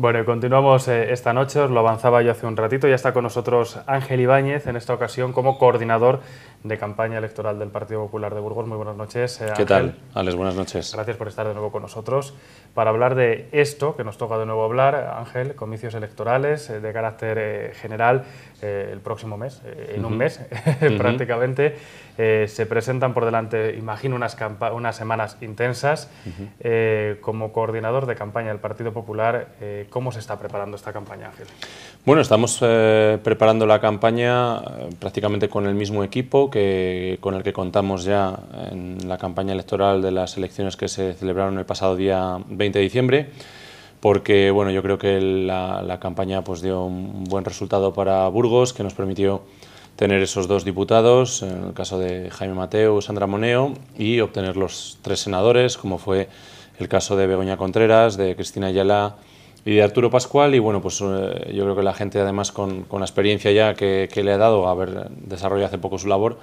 Bueno, continuamos eh, esta noche, os lo avanzaba yo hace un ratito, ya está con nosotros Ángel Ibáñez, en esta ocasión como coordinador de campaña electoral del Partido Popular de Burgos. Muy buenas noches. Eh, ¿Qué tal, Alex? Buenas noches. Gracias por estar de nuevo con nosotros para hablar de esto que nos toca de nuevo hablar, Ángel, comicios electorales eh, de carácter general el próximo mes, en un mes prácticamente. se presentan por delante, imagino, unas, unas semanas intensas. como coordinador de campaña del Partido Popular, ¿Cómo se está preparando esta campaña, Ángel? Bueno, estamos eh, preparando la campaña eh, prácticamente con el mismo equipo que, con el que contamos ya en la campaña electoral de las elecciones que se celebraron el pasado día 20 de diciembre porque bueno, yo creo que la, campaña pues, dio un buen resultado para Burgos, que nos permitió tener esos dos diputados, en el caso de Jaime Mateo, Sandra Moneo, y obtener los tres senadores, como fue el caso de Begoña Contreras, de Cristina Ayala y de Arturo Pascual y bueno, pues eh, yo creo que la gente además con, con la experiencia ya que, le ha dado a haber desarrollado hace poco su labor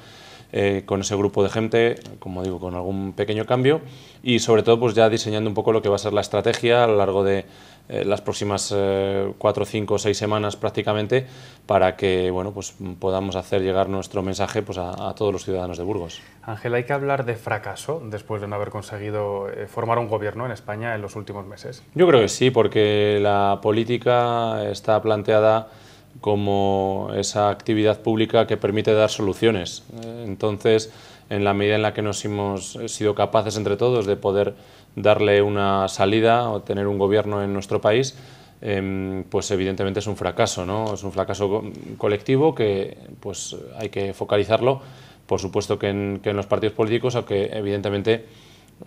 eh, con ese grupo de gente, como digo, con algún pequeño cambio y sobre todo pues ya diseñando un poco lo que va a ser la estrategia a lo largo de, eh, las próximas eh, cuatro, cinco, seis semanas prácticamente para que bueno, pues, podamos hacer llegar nuestro mensaje pues, a, todos los ciudadanos de Burgos. Ángel, hay que hablar de fracaso después de no haber conseguido eh, formar un gobierno en España en los últimos meses. Yo creo que sí, porque la política está planteada como esa actividad pública que permite dar soluciones. Entonces, en la medida en la que nos hemos sido capaces entre todos de poder darle una salida o tener un gobierno en nuestro país, em, pues evidentemente es un fracaso, ¿no? Es un fracaso colectivo que pues hay que focalizarlo, por supuesto que en, los partidos políticos, aunque evidentemente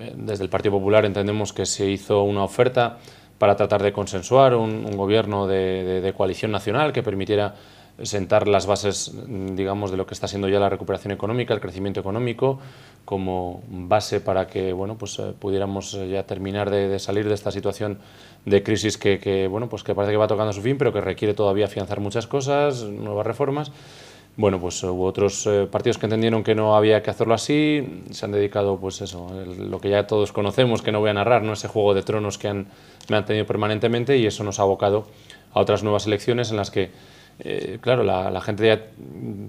eh, desde el Partido Popular entendemos que se hizo una oferta para tratar de consensuar un, gobierno de coalición nacional que permitiera sentar las bases, digamos, de lo que está siendo ya la recuperación económica, el crecimiento económico, como base para que, bueno, pues eh, pudiéramos eh, ya terminar de, salir de esta situación de crisis que, que, bueno, pues que parece que va tocando su fin, pero que requiere todavía afianzar muchas cosas, nuevas reformas. Bueno, pues eh, hubo otros partidos que entendieron que no había que hacerlo así, se han dedicado, pues eso, lo que ya todos conocemos, que no voy a narrar, ¿no? Ese juego de tronos que han, me han tenido permanentemente y eso nos ha abocado a otras nuevas elecciones en las que eh, claro, la, gente ya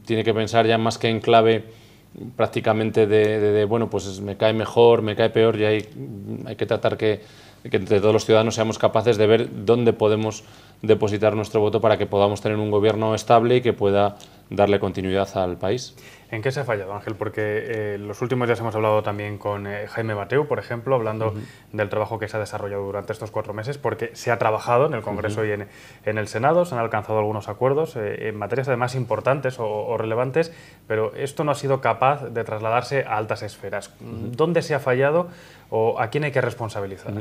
tiene que pensar ya más que en clave prácticamente de, bueno, pues me cae mejor, me cae peor y hay, que tratar que entre todos los ciudadanos seamos capaces de ver dónde podemos depositar nuestro voto para que podamos tener un gobierno estable y que pueda darle continuidad al país. ¿En qué se ha fallado, Ángel? Porque eh, los últimos días hemos hablado también con eh, Jaime Mateu, por ejemplo, hablando del trabajo que se ha desarrollado durante estos cuatro meses, porque se ha trabajado en el Congreso y en, el Senado, se han alcanzado algunos acuerdos eh, en materias además importantes o, relevantes, pero esto no ha sido capaz de trasladarse a altas esferas. ¿Dónde se ha fallado o a quién hay que responsabilizar?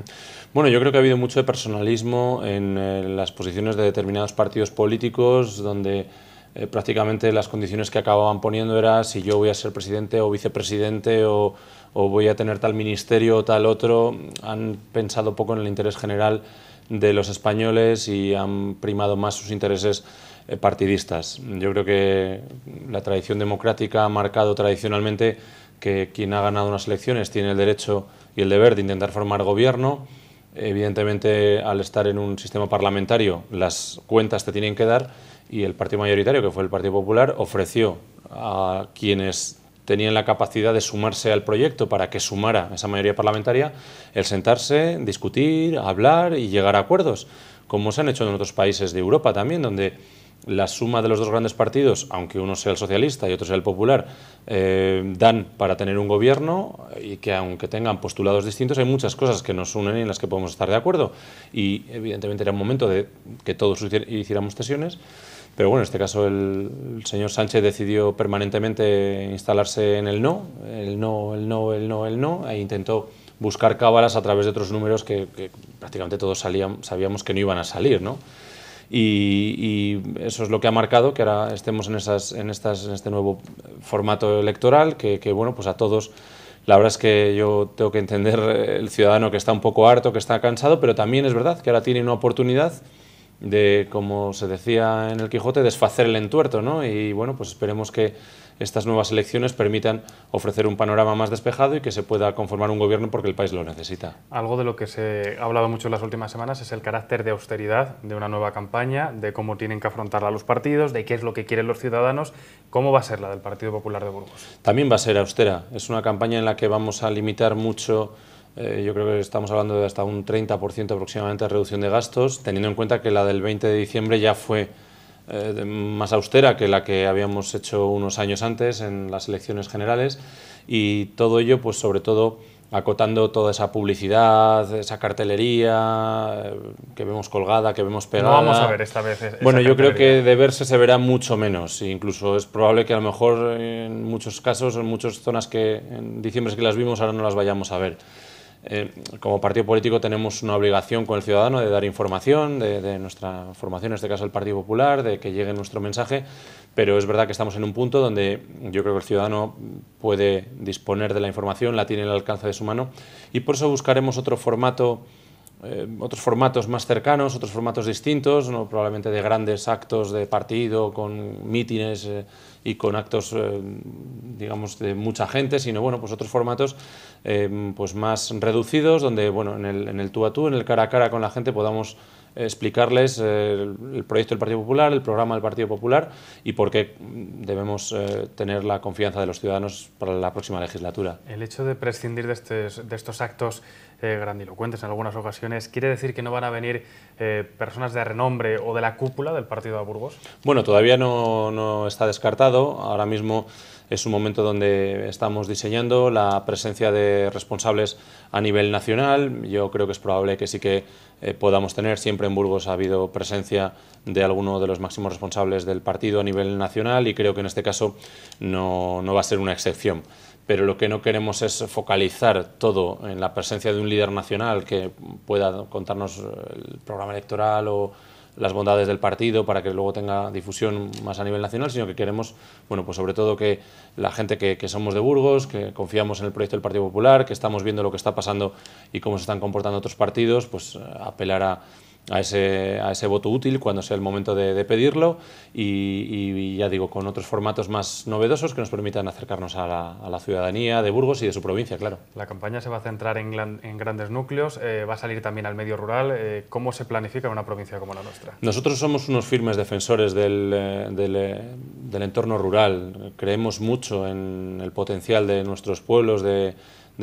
Bueno, yo creo que ha habido mucho de personalismo en las posiciones de determinados partidos políticos, donde eh, prácticamente las condiciones que acababan poniendo era si yo voy a ser presidente o vicepresidente o voy a tener tal ministerio o tal otro, han pensado poco en el interés general de los españoles y han primado más sus intereses eh, partidistas. Yo creo que la tradición democrática ha marcado tradicionalmente que quien ha ganado unas elecciones tiene el derecho y el deber de intentar formar gobierno Evidentemente, al estar en un sistema parlamentario, las cuentas te tienen que dar y el partido mayoritario, que fue el Partido Popular, ofreció a quienes tenían la capacidad de sumarse al proyecto para que sumara esa mayoría parlamentaria, el sentarse, discutir, hablar y llegar a acuerdos, como se han hecho en otros países de Europa también, donde la suma de los dos grandes partidos, aunque uno sea el socialista y otro sea el popular, eh, dan para tener un gobierno y que aunque tengan postulados distintos, hay muchas cosas que nos unen y en las que podemos estar de acuerdo. Y evidentemente era un momento de que todos hiciéramos sesiones, pero bueno, en este caso el, señor Sánchez decidió permanentemente instalarse en el no, el no, el no, el no, el no, e intentó buscar cábalas a través de otros números que, prácticamente todos sabíamos que no iban a salir, ¿no? y, eso es lo que ha marcado que ahora estemos en, en este nuevo formato electoral que, bueno, pues a todos, la verdad es que yo tengo que entender eh, el ciudadano que está un poco harto, que está cansado, pero también es verdad que ahora tiene una oportunidad de, como se decía en el Quijote, desfacer el entuerto, ¿no? Y bueno, pues esperemos que estas nuevas elecciones permitan ofrecer un panorama más despejado y que se pueda conformar un gobierno porque el país lo necesita. Algo de lo que se ha hablado mucho en las últimas semanas es el carácter de austeridad de una nueva campaña, de cómo tienen que afrontarla los partidos, de qué es lo que quieren los ciudadanos. ¿Cómo va a ser la del Partido Popular de Burgos? También va a ser austera. Es una campaña en la que vamos a limitar mucho eh, yo creo que estamos hablando de hasta un 30% aproximadamente de reducción de gastos, teniendo en cuenta que la del 20 de diciembre ya fue eh, más austera que la que habíamos hecho unos años antes en las elecciones generales y todo ello, pues sobre todo acotando toda esa publicidad, esa cartelería eh, que vemos colgada, que vemos pegada. vamos a ver esta vez. bueno, yo creo que de verse se verá mucho menos. Incluso es probable que a lo mejor en muchos casos, en muchas zonas que en diciembre es que las vimos, ahora no las vayamos a ver. Eh, como partido político tenemos una obligación con el ciudadano de dar información, de, nuestra formación, en este caso el Partido Popular, de que llegue nuestro mensaje, pero es verdad que estamos en un punto donde yo creo que el ciudadano puede disponer de la información, la tiene al alcance de su mano y por eso buscaremos otro formato. Eh, otros formatos más cercanos, otros formatos distintos, probablemente de grandes actos de partido, con mítines, eh, y con actos, eh, digamos, de mucha gente, sino, bueno, pues otros formatos eh, pues más reducidos, donde, bueno, en el, en el tú a tú, en el cara a cara con la gente podamos explicarles eh, el proyecto del Partido Popular, el programa del Partido Popular y por qué debemos eh, tener la confianza de los ciudadanos para la próxima legislatura. El hecho de prescindir de, estos actos eh, grandilocuentes en algunas ocasiones, ¿quiere decir que no van a venir personas de renombre o de la cúpula del partido de Burgos? Bueno, todavía no, no está descartado. Ahora mismo es un momento donde estamos diseñando la presencia de responsables a nivel nacional. Yo creo que es probable que sí que eh, podamos tener. Siempre en Burgos ha habido presencia de alguno de los máximos responsables del partido a nivel nacional y creo que en este caso no, no va a ser una excepción pero lo que no queremos es focalizar todo en la presencia de un líder nacional que pueda contarnos el programa electoral o las bondades del partido para que luego tenga difusión más a nivel nacional, sino que queremos, bueno, pues sobre todo que la gente que, somos de Burgos, que confiamos en el proyecto del Partido Popular, que estamos viendo lo que está pasando y cómo se están comportando otros partidos, pues eh, apelar a a ese, a ese voto útil cuando sea el momento de, pedirlo y, ya digo, con otros formatos más novedosos que nos permitan acercarnos a la, ciudadanía de Burgos y de su provincia, claro. La campaña se va a centrar en, grandes núcleos, eh, va a salir también al medio rural. Eh, ¿Cómo se planifica una provincia como la nuestra? Nosotros somos unos firmes defensores del, eh, del entorno rural. Creemos mucho en el potencial de nuestros pueblos, de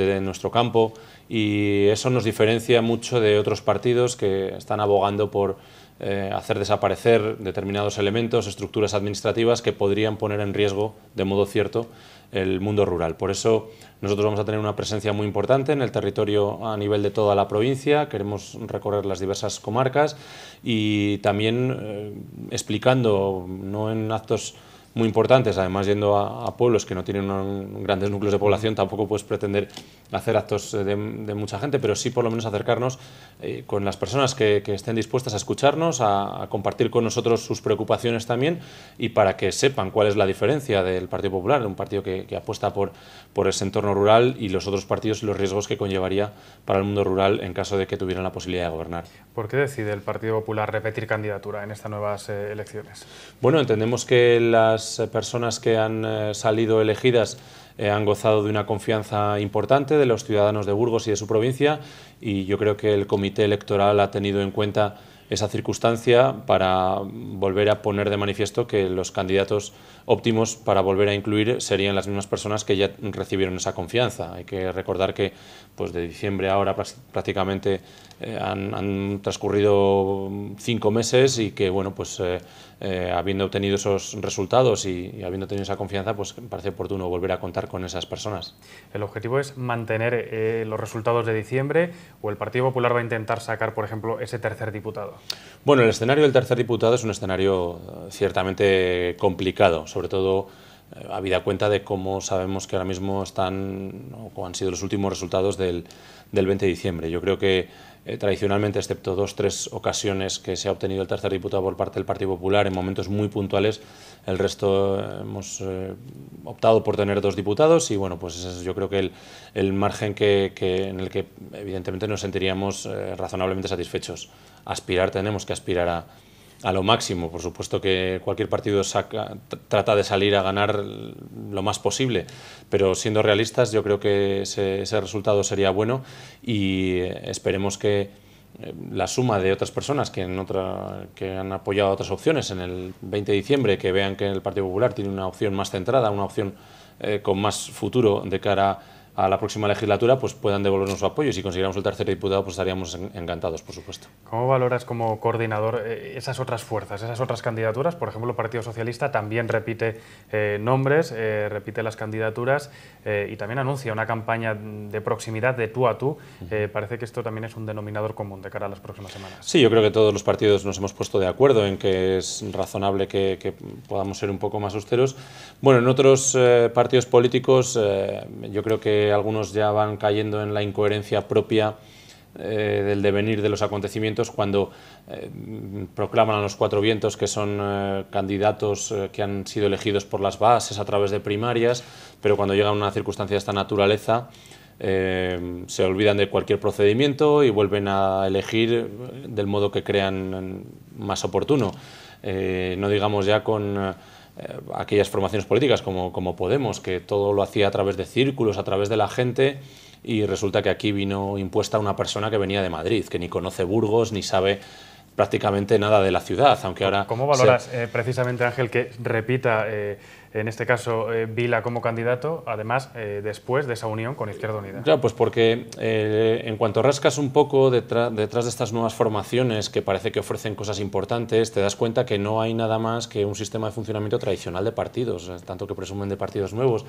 de nuestro campo y eso nos diferencia mucho de otros partidos que están abogando por eh, hacer desaparecer determinados elementos, estructuras administrativas que podrían poner en riesgo, de modo cierto, el mundo rural. Por eso nosotros vamos a tener una presencia muy importante en el territorio a nivel de toda la provincia, queremos recorrer las diversas comarcas y también eh, explicando, no en actos muy importantes, además yendo a, pueblos que no tienen grandes núcleos de población, tampoco puedes pretender hacer actos eh, de, mucha gente, pero sí por lo menos acercarnos eh, con las personas que, estén dispuestas a escucharnos, a, compartir con nosotros sus preocupaciones también y para que sepan cuál es la diferencia del Partido Popular, un partido que, apuesta por, por ese entorno rural y los otros partidos y los riesgos que conllevaría para el mundo rural en caso de que tuvieran la posibilidad de gobernar. ¿Por qué decide el Partido Popular repetir candidatura en estas nuevas eh, elecciones? Bueno, entendemos que las eh, personas que han eh, salido elegidas eh, han gozado de una confianza importante de los ciudadanos de Burgos y de su provincia y yo creo que el comité electoral ha tenido en cuenta esa circunstancia para volver a poner de manifiesto que los candidatos óptimos para volver a incluir serían las mismas personas que ya recibieron esa confianza. Hay que recordar que pues de diciembre a ahora prácticamente han, transcurrido cinco meses y que bueno pues eh, habiendo obtenido esos resultados y, habiendo tenido esa confianza, pues me parece oportuno volver a contar con esas personas. El objetivo es mantener eh, los resultados de diciembre o el Partido Popular va a intentar sacar, por ejemplo, ese tercer diputado. Bueno, el escenario del tercer diputado es un escenario eh, ciertamente complicado, sobre todo a habida cuenta de cómo sabemos que ahora mismo están o han sido los últimos resultados del, del 20 de diciembre. Yo creo que eh, tradicionalmente, excepto dos, tres ocasiones que se ha obtenido el tercer diputado por parte del Partido Popular en momentos muy puntuales, el resto eh, hemos eh, optado por tener dos diputados y bueno, pues ese es yo creo que el, margen que, en el que evidentemente nos sentiríamos razonablemente satisfechos. Aspirar tenemos que aspirar a, a lo máximo. Por supuesto que cualquier partido trata de salir a ganar lo más posible, pero siendo realistas yo creo que ese, resultado sería bueno y esperemos que eh, la suma de otras personas que, en otra, que han apoyado otras opciones en el 20 de diciembre, que vean que el Partido Popular tiene una opción más centrada, una opción eh, con más futuro de cara a a la próxima legislatura pues puedan devolvernos su apoyo y si consiguiéramos el tercer diputado pues estaríamos encantados, por supuesto. ¿Cómo valoras como coordinador eh, esas otras fuerzas, esas otras candidaturas? Por ejemplo, el Partido Socialista también repite eh, nombres, eh, repite las candidaturas y también anuncia una campaña de proximidad de tú a tú. parece que esto también es un denominador común de cara a las próximas semanas. Sí, yo creo que todos los partidos nos hemos puesto de acuerdo en que es razonable que podamos ser un poco más austeros. Bueno, en otros partidos políticos yo creo que algunos ya van cayendo en la incoherencia propia eh, del devenir de los acontecimientos cuando eh, proclaman a los cuatro vientos que son eh, candidatos que han sido elegidos por las bases a través de primarias, pero cuando llega una circunstancia de esta naturaleza se olvidan de cualquier procedimiento y vuelven a elegir del modo que crean más oportuno. no digamos ya con eh, aquellas formaciones políticas como, como Podemos, que todo lo hacía a través de círculos, a través de la gente, y resulta que aquí vino impuesta una persona que venía de Madrid, que ni conoce Burgos, ni sabe prácticamente nada de la ciudad, aunque ahora... ¿Cómo valoras eh, precisamente, Ángel, que repita eh, en este caso eh, Vila como candidato, además eh, después de esa unión con Izquierda Unida. Ya, pues porque eh, en cuanto rascas un poco detrás de estas nuevas formaciones que parece que ofrecen cosas importantes, te das cuenta que no hay nada más que un sistema de funcionamiento tradicional de partidos, tanto que presumen de partidos nuevos,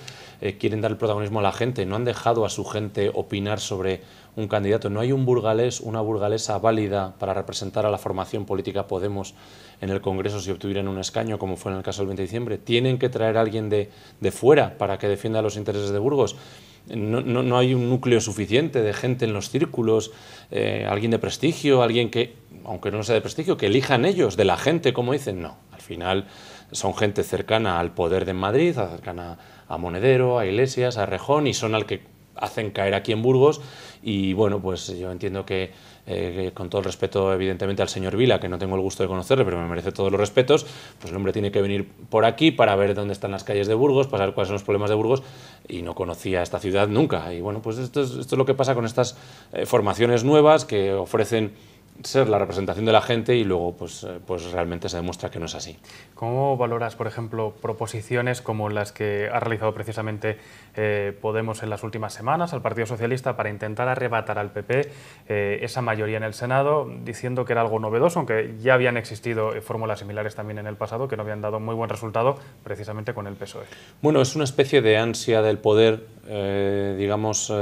quieren dar el protagonismo a la gente, no han dejado a su gente opinar sobre un candidato, no hay un burgalés, una burgalesa válida para representar a la formación política Podemos en el Congreso si obtuvieran un escaño, como fue en el caso del 20 de diciembre. Tienen que traer a alguien de, fuera para que defienda los intereses de Burgos. No, hay un núcleo suficiente de gente en los círculos, eh, alguien de prestigio, alguien que, aunque no sea de prestigio, que elijan ellos, de la gente, como dicen. No, al final son gente cercana al poder de Madrid, cercana a Monedero, a Iglesias, a Rejón, y son al que hacen caer aquí en Burgos. Y bueno, pues yo entiendo que eh, con todo el respeto evidentemente al señor Vila, que no tengo el gusto de conocerle, pero me merece todos los respetos, pues el hombre tiene que venir por aquí para ver dónde están las calles de Burgos, para saber cuáles son los problemas de Burgos, y no conocía esta ciudad nunca. Y bueno, pues esto es, esto es lo que pasa con estas eh, formaciones nuevas que ofrecen ser la representación de la gente y luego pues, eh, pues realmente se demuestra que no es así. ¿Cómo valoras, por ejemplo, proposiciones como las que ha realizado precisamente eh, Podemos en las últimas semanas al Partido Socialista para intentar arrebatar al PP eh, esa mayoría en el Senado, diciendo que era algo novedoso, aunque ya habían existido fórmulas similares también en el pasado que no habían dado muy buen resultado precisamente con el PSOE? Bueno, es una especie de ansia del poder, digamos,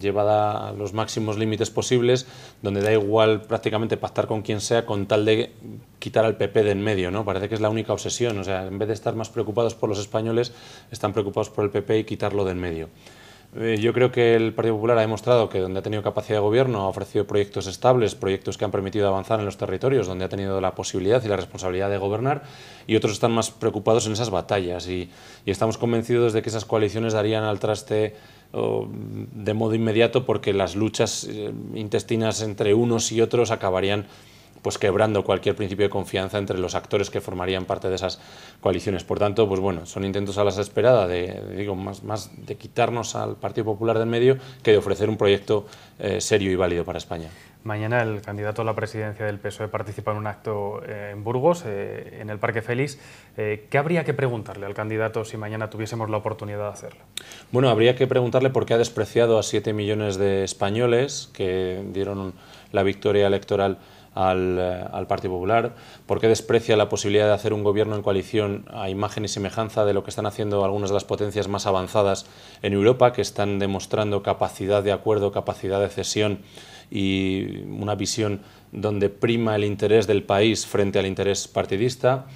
llevada a los máximos límites posibles, donde da igual prácticamente pactar con quien sea con tal de quitar al PP de en medio, ¿no? Parece que es la única obsesión, o sea, en vez de estar más preocupados por los españoles, están preocupados por el PP y quitarlo de en medio. Eh, yo creo que el Partido Popular ha demostrado que donde ha tenido capacidad de gobierno ha ofrecido proyectos estables, proyectos que han permitido avanzar en los territorios, donde ha tenido la posibilidad y la responsabilidad de gobernar, y otros están más preocupados en esas batallas. Y, y estamos convencidos de que esas coaliciones darían al traste de modo inmediato porque las luchas eh, intestinas entre unos y otros acabarían pues quebrando cualquier principio de confianza entre los actores que formarían parte de esas coaliciones. Por tanto, pues bueno, son intentos a las esperadas de, digo, más, más, de quitarnos al Partido Popular del medio que de ofrecer un proyecto eh, serio y válido para España. Mañana el candidato a la presidencia del PSOE participa en un acto eh, en Burgos, eh, en el Parque Feliz. Eh, ¿Qué habría que preguntarle al candidato si mañana tuviésemos la oportunidad de hacerlo? Bueno, habría que preguntarle por qué ha despreciado a 7 millones de españoles que dieron la victoria electoral al, al, Partido Popular, por qué desprecia la posibilidad de hacer un gobierno en coalición a imagen y semejanza de lo que están haciendo algunas de las potencias más avanzadas en Europa, que están demostrando capacidad de acuerdo, capacidad de cesión y una visión donde prima el interés del país frente al interés partidista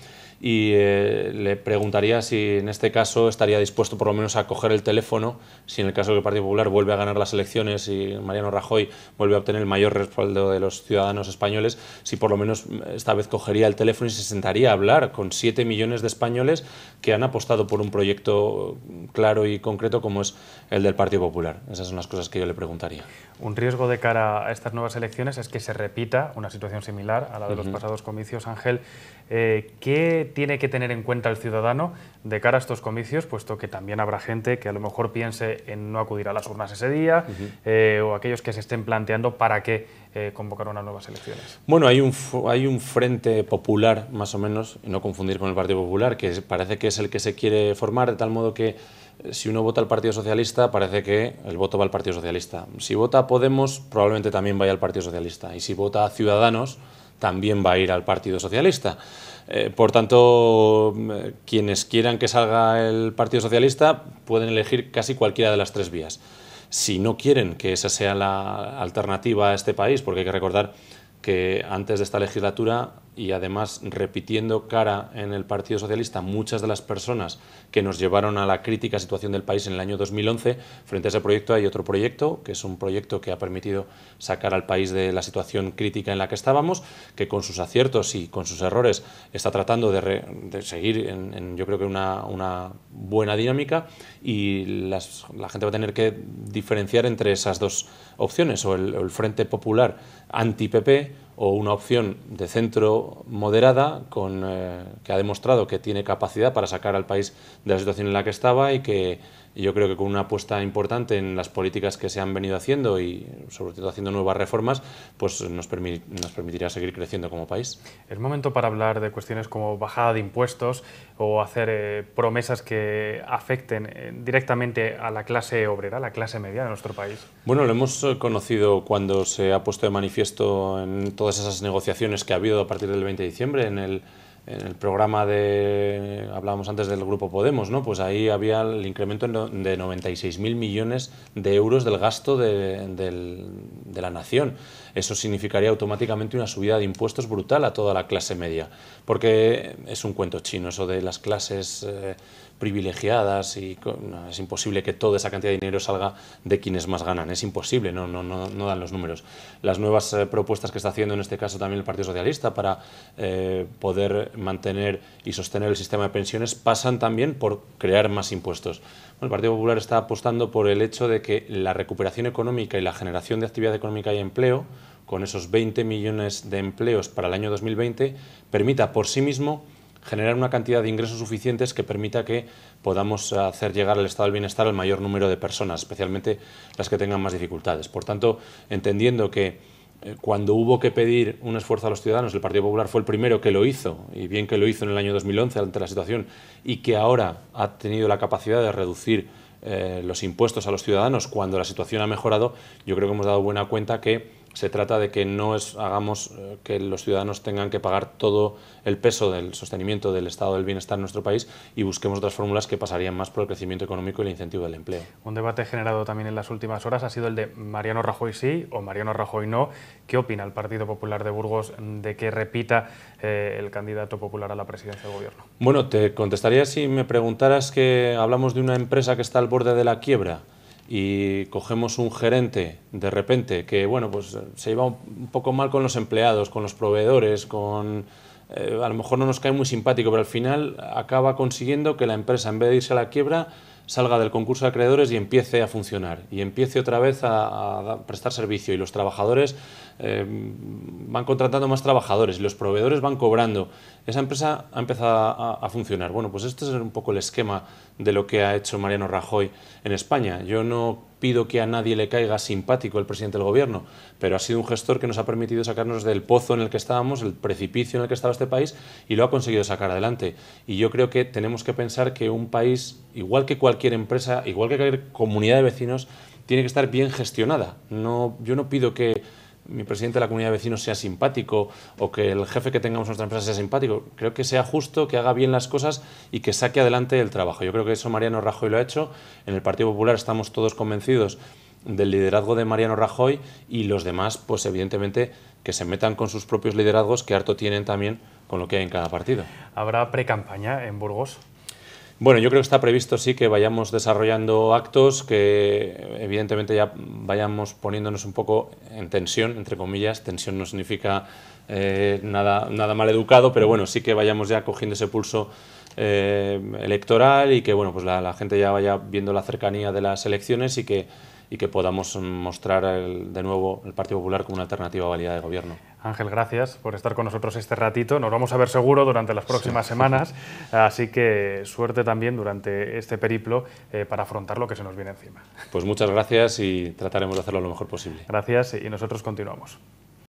y eh, le preguntaría si en este caso estaría dispuesto por lo menos a coger el teléfono, si en el caso del que el Partido Popular vuelve a ganar las elecciones y Mariano Rajoy vuelve a obtener el mayor respaldo de los ciudadanos españoles, si por lo menos mm, esta vez cogería el teléfono y se sentaría a hablar con 7 millones de españoles que han apostado por un proyecto claro y concreto como es el del Partido Popular. Esas son las cosas que yo le preguntaría. Un riesgo de cara a estas nuevas elecciones es que se repita una situación similar a la de los pasados comicios, Ángel. Eh, ¿Qué tiene que tener en cuenta el ciudadano de cara a estos comicios, puesto que también habrá gente que a lo mejor piense en no acudir a las urnas ese día eh, o aquellos que se estén planteando para qué eh, convocar unas nuevas elecciones? Bueno, hay un, hay un frente popular, más o menos, no confundir con el Partido Popular, que parece que es el que se quiere formar, de tal modo que eh, si uno vota al Partido Socialista, parece que el voto va al Partido Socialista. Si vota Podemos, probablemente también vaya al Partido Socialista. Y si vota a Ciudadanos, también va a ir al Partido Socialista. Eh, por tanto, mm, eh, quienes quieran que salga el Partido Socialista pueden elegir casi cualquiera de las tres vías. Si no quieren que esa sea la alternativa a este país, porque hay que recordar antes de esta legislatura y además repitiendo cara en el Partido Socialista muchas de las personas que nos llevaron a la crítica situación del país en el año 2011, frente a ese proyecto hay otro proyecto, que es un proyecto que ha permitido sacar al país de la situación crítica en la que estábamos, que con sus aciertos y con sus errores está tratando de, seguir en, yo creo que una, buena dinámica y la gente va a tener que diferenciar entre esas dos opciones, o el Frente Popular anti-PP o una opción de centro moderada con, eh, que ha demostrado que tiene capacidad para sacar al país de la situación en la que estaba y que y yo creo que con una apuesta importante en las políticas que se han venido haciendo y sobre todo haciendo nuevas reformas, pues nos, nos permitirá seguir creciendo como país. Es momento para hablar de cuestiones como bajada de impuestos o hacer eh, promesas que afecten eh, directamente a la clase obrera, a la clase media de nuestro país. Bueno, lo hemos eh, conocido cuando se ha puesto de manifiesto en todas esas negociaciones que ha habido a partir del 20 de diciembre en el en el programa de, hablábamos antes del grupo Podemos, ¿no? pues ahí había el incremento de 96.000 millones de euros del gasto de, la nación. Eso significaría automáticamente una subida de impuestos brutal a toda la clase media, porque es un cuento chino eso de las clases... Eh, privilegiadas y es imposible que toda esa cantidad de dinero salga de quienes más ganan, es imposible, no, no, no, no dan los números. Las nuevas eh, propuestas que está haciendo en este caso también el Partido Socialista para eh, poder mantener y sostener el sistema de pensiones pasan también por crear más impuestos. el Partido Popular está apostando por el hecho de que la recuperación económica y la generación de actividad económica y empleo, con esos 20 millones de empleos para el año 2020, permita por sí mismo generar una cantidad de ingresos suficientes que permita que podamos hacer llegar al estado del bienestar al mayor número de personas, especialmente las que tengan más dificultades. Por tanto, entendiendo que eh, cuando hubo que pedir un esfuerzo a los ciudadanos, el Partido Popular fue el primero que lo hizo, y bien que lo hizo en el año 2011 ante la situación, y que ahora ha tenido la capacidad de reducir eh, los impuestos a los ciudadanos cuando la situación ha mejorado, yo creo que hemos dado buena cuenta que se trata de que no hagamos eh, que los ciudadanos tengan que pagar todo el peso del sostenimiento del estado del bienestar en nuestro país y busquemos otras fórmulas que pasarían más por el crecimiento económico y el incentivo del empleo. Un debate generado también en las últimas horas ha sido el de Mariano Rajoy sí o Mariano Rajoy no. ¿Qué opina el Partido Popular de Burgos de que repita eh, el candidato popular a la presidencia del gobierno? Bueno, te contestaría si me preguntaras que hablamos de una empresa que está al borde de la quiebra y cogemos un gerente de repente que bueno pues eh, se iba un poco mal con los empleados, con los proveedores, con eh, a lo mejor no nos cae muy simpático, pero al final acaba consiguiendo que la empresa en vez de irse a la quiebra salga del concurso de acreedores y empiece a funcionar y empiece otra vez a, prestar servicio y los trabajadores eh, van contratando más trabajadores y los proveedores van cobrando. Esa empresa ha empezado a, a, funcionar. Bueno, pues este es un poco el esquema de lo que ha hecho Mariano Rajoy en España. Yo no pido que a nadie le caiga simpático el presidente del gobierno, pero ha sido un gestor que nos ha permitido sacarnos del pozo en el que estábamos, el precipicio en el que estaba este país, y lo ha conseguido sacar adelante. Y yo creo que tenemos que pensar que un país, igual que cualquier empresa, igual que cualquier comunidad de vecinos, tiene que estar bien gestionada. No, yo no pido que mi presidente de la comunidad de vecinos sea simpático o que el jefe que tengamos en nuestra empresa sea simpático. Creo que sea justo, que haga bien las cosas y que saque adelante el trabajo. Yo creo que eso Mariano Rajoy lo ha hecho. En el Partido Popular estamos todos convencidos del liderazgo de Mariano Rajoy y los demás, pues evidentemente, que se metan con sus propios liderazgos, que harto tienen también con lo que hay en cada partido. ¿Habrá precampaña en Burgos? Bueno, yo creo que está previsto sí que vayamos desarrollando actos, que evidentemente ya vayamos poniéndonos un poco en tensión, entre comillas. Tensión no significa eh, nada, nada mal educado, pero bueno, sí que vayamos ya cogiendo ese pulso eh, electoral y que bueno, pues la, la gente ya vaya viendo la cercanía de las elecciones y que y que podamos mostrar de nuevo el Partido Popular como una alternativa válida de gobierno. Ángel, gracias por estar con nosotros este ratito. Nos vamos a ver seguro durante las próximas semanas, así que suerte también durante este periplo eh, para afrontar lo que se nos viene encima. Pues muchas gracias y trataremos de hacerlo lo mejor posible. Gracias y nosotros continuamos.